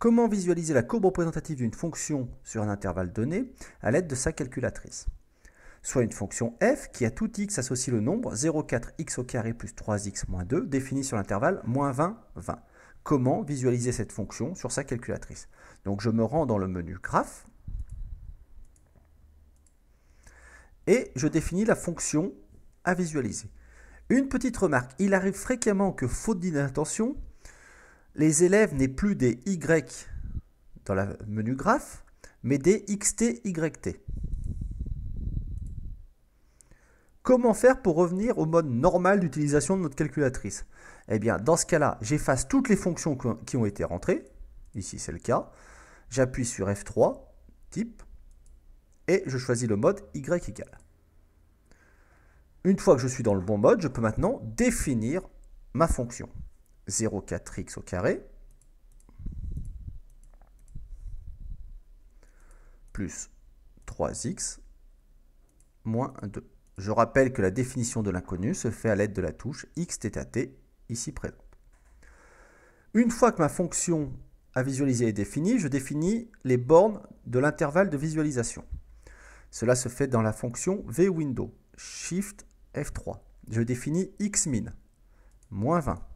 Comment visualiser la courbe représentative d'une fonction sur un intervalle donné à l'aide de sa calculatrice Soit une fonction f qui à tout x associe le nombre 0,4x au carré plus 3x moins 2 définie sur l'intervalle moins 20, 20. Comment visualiser cette fonction sur sa calculatrice Donc je me rends dans le menu graph et je définis la fonction à visualiser. Une petite remarque, il arrive fréquemment que faute d'inattention, les élèves n'aient plus des Y dans le menu graphe, mais des XT, YT. Comment faire pour revenir au mode normal d'utilisation de notre calculatrice Eh bien, dans ce cas-là, j'efface toutes les fonctions qui ont été rentrées. Ici, c'est le cas. J'appuie sur F3, type, et je choisis le mode Y égal. Une fois que je suis dans le bon mode, je peux maintenant définir ma fonction. 0,4x au carré plus 3x moins 2. Je rappelle que la définition de l'inconnu se fait à l'aide de la touche xθt ici présente. Une fois que ma fonction à visualiser est définie, je définis les bornes de l'intervalle de visualisation. Cela se fait dans la fonction vwindow, shift F3. Je définis xmin, moins 20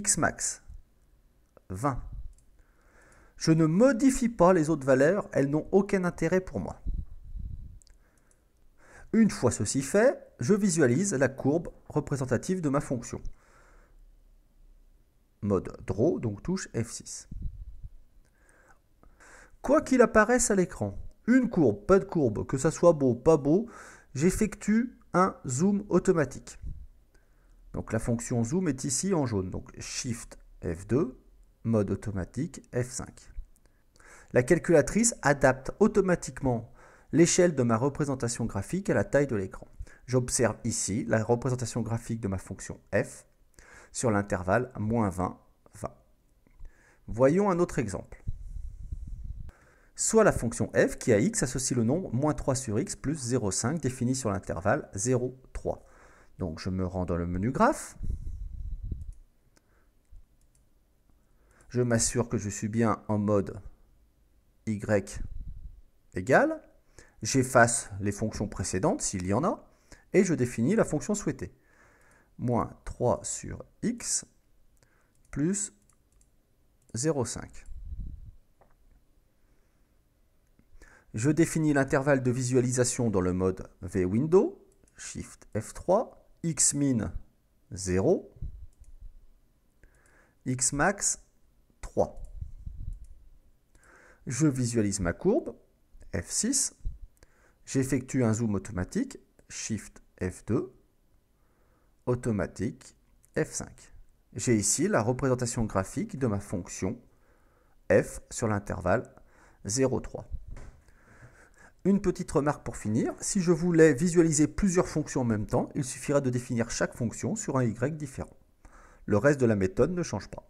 xmax 20. Je ne modifie pas les autres valeurs, elles n'ont aucun intérêt pour moi. Une fois ceci fait, je visualise la courbe représentative de ma fonction. Mode draw, donc touche F6. Quoi qu'il apparaisse à l'écran, une courbe, pas de courbe, que ça soit beau, pas beau, j'effectue un zoom automatique. Donc la fonction zoom est ici en jaune. Donc Shift F2, mode automatique F5. La calculatrice adapte automatiquement l'échelle de ma représentation graphique à la taille de l'écran. J'observe ici la représentation graphique de ma fonction f sur l'intervalle moins 20, 20. Voyons un autre exemple. Soit la fonction f qui à x associe le nombre moins 3 sur x plus 0,5 défini sur l'intervalle 0, donc je me rends dans le menu graphe. Je m'assure que je suis bien en mode y égal. J'efface les fonctions précédentes s'il y en a. Et je définis la fonction souhaitée. Moins 3 sur x plus 0,5. Je définis l'intervalle de visualisation dans le mode Window Shift F3, x min 0, x max 3. Je visualise ma courbe, F6. J'effectue un zoom automatique, Shift F2, automatique F5. J'ai ici la représentation graphique de ma fonction f sur l'intervalle 0,3. Une petite remarque pour finir, si je voulais visualiser plusieurs fonctions en même temps, il suffirait de définir chaque fonction sur un y différent. Le reste de la méthode ne change pas.